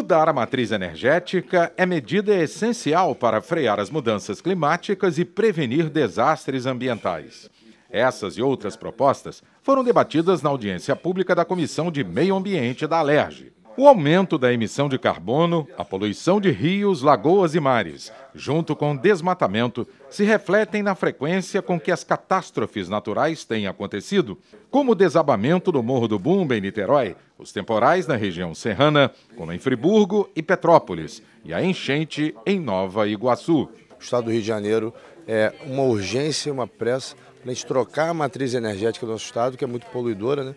Mudar a matriz energética é medida essencial para frear as mudanças climáticas e prevenir desastres ambientais. Essas e outras propostas foram debatidas na audiência pública da Comissão de Meio Ambiente da Alerj. O aumento da emissão de carbono, a poluição de rios, lagoas e mares, junto com o desmatamento, se refletem na frequência com que as catástrofes naturais têm acontecido, como o desabamento do Morro do Bumba em Niterói, os temporais na região serrana, como em Friburgo e Petrópolis, e a enchente em Nova Iguaçu. O estado do Rio de Janeiro é uma urgência, uma pressa para a gente trocar a matriz energética do nosso estado, que é muito poluidora, né?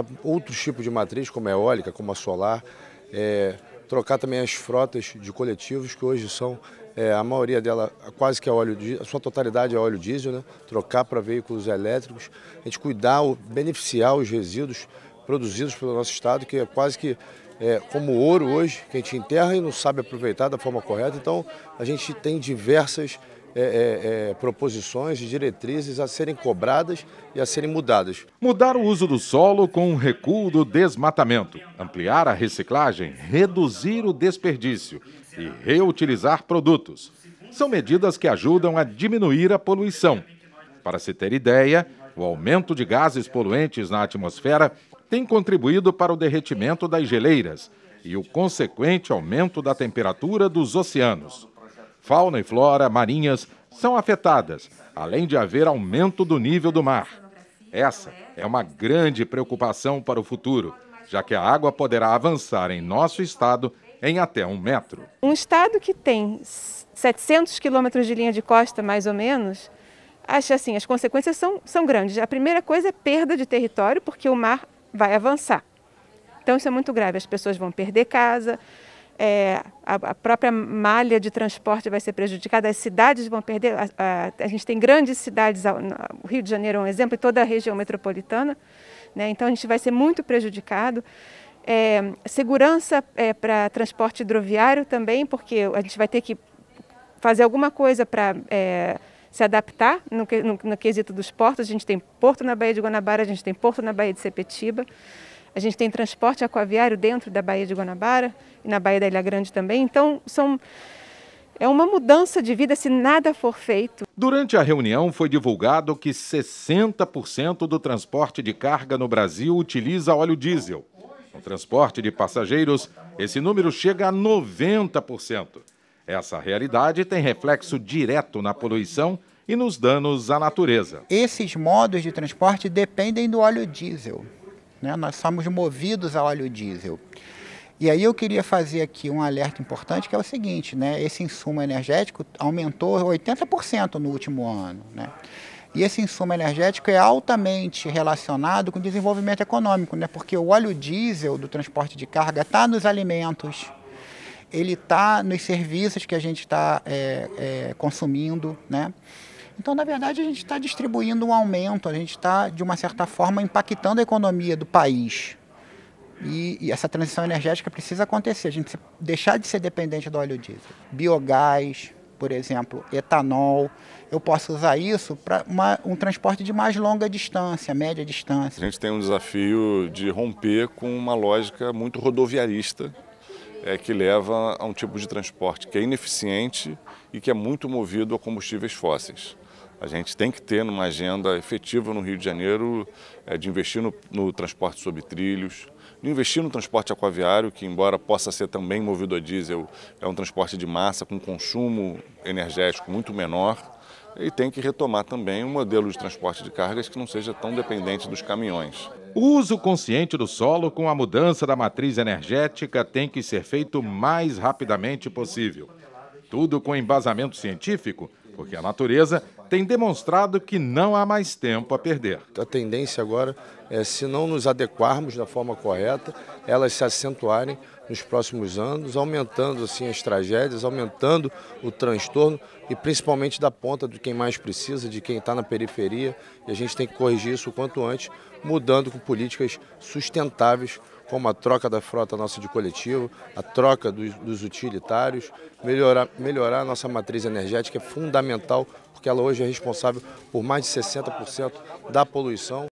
para outros tipos de matriz, como a eólica, como a solar, é, trocar também as frotas de coletivos, que hoje são, é, a maioria dela, quase que a é óleo a sua totalidade é óleo diesel, né? trocar para veículos elétricos, a gente cuidar, beneficiar os resíduos produzidos pelo nosso estado, que é quase que é, como ouro hoje, que a gente enterra e não sabe aproveitar da forma correta. Então, a gente tem diversas é, é, é, proposições e diretrizes a serem cobradas e a serem mudadas. Mudar o uso do solo com o recuo do desmatamento, ampliar a reciclagem, reduzir o desperdício e reutilizar produtos. São medidas que ajudam a diminuir a poluição. Para se ter ideia, o aumento de gases poluentes na atmosfera tem contribuído para o derretimento das geleiras e o consequente aumento da temperatura dos oceanos fauna e flora marinhas são afetadas, além de haver aumento do nível do mar. Essa é uma grande preocupação para o futuro, já que a água poderá avançar em nosso estado em até um metro. Um estado que tem 700 quilômetros de linha de costa, mais ou menos, acho assim, as consequências são, são grandes. A primeira coisa é perda de território, porque o mar vai avançar. Então isso é muito grave, as pessoas vão perder casa, é, a, própria malha de transporte vai ser prejudicada, as cidades vão perder. A, a, a, gente tem grandes cidades, o Rio de Janeiro é um exemplo, e toda a região metropolitana, né? então a gente vai ser muito prejudicado. É, segurança é, para transporte hidroviário também, porque a gente vai ter que fazer alguma coisa para é, se adaptar no, no, no quesito dos portos. A gente tem porto na Baía de Guanabara, a gente tem porto na Baía de Sepetiba, a gente tem transporte aquaviário dentro da Baía de Guanabara e na Baía da Ilha Grande também. Então, são é uma mudança de vida se nada for feito. Durante a reunião foi divulgado que 60% do transporte de carga no Brasil utiliza óleo diesel. No transporte de passageiros, esse número chega a 90%. Essa realidade tem reflexo direto na poluição e nos danos à natureza. Esses modos de transporte dependem do óleo diesel. Né? Nós somos movidos a óleo diesel. E aí eu queria fazer aqui um alerta importante que é o seguinte, né? Esse insumo energético aumentou 80% no último ano, né? E esse insumo energético é altamente relacionado com o desenvolvimento econômico, né? Porque o óleo diesel do transporte de carga está nos alimentos, ele está nos serviços que a gente está é, é, consumindo, né? Então, na verdade, a gente está distribuindo um aumento, a gente está, de uma certa forma, impactando a economia do país, e, e, essa transição energética precisa acontecer. A gente precisa deixar de ser dependente do óleo diesel. Biogás, por exemplo, etanol. Eu posso usar isso para um transporte de mais longa distância, média distância. A gente tem um desafio de romper com uma lógica muito rodoviarista, é, que leva a um tipo de transporte que é ineficiente e que é muito movido a combustíveis fósseis. A gente tem que ter uma agenda efetiva no Rio de Janeiro é, de investir no, no, transporte sobre trilhos, de investir no transporte aquaviário, que embora possa ser também movido a diesel, é um transporte de massa com consumo energético muito menor. E tem que retomar também um modelo de transporte de cargas que não seja tão dependente dos caminhões. O uso consciente do solo com a mudança da matriz energética tem que ser feito o mais rapidamente possível. Tudo com embasamento científico, porque a natureza tem demonstrado que não há mais tempo a perder. A tendência agora é, se não nos adequarmos da forma correta, elas se acentuarem nos próximos anos, aumentando assim as tragédias, aumentando o transtorno e principalmente da ponta de quem mais precisa, de quem está na periferia. E a gente tem que corrigir isso o quanto antes, mudando com políticas sustentáveis, como a troca da frota nossa de coletivo, a troca dos, dos utilitários, melhorar, melhorar a nossa matriz energética é fundamental, porque ela hoje é responsável por mais de 60% da poluição.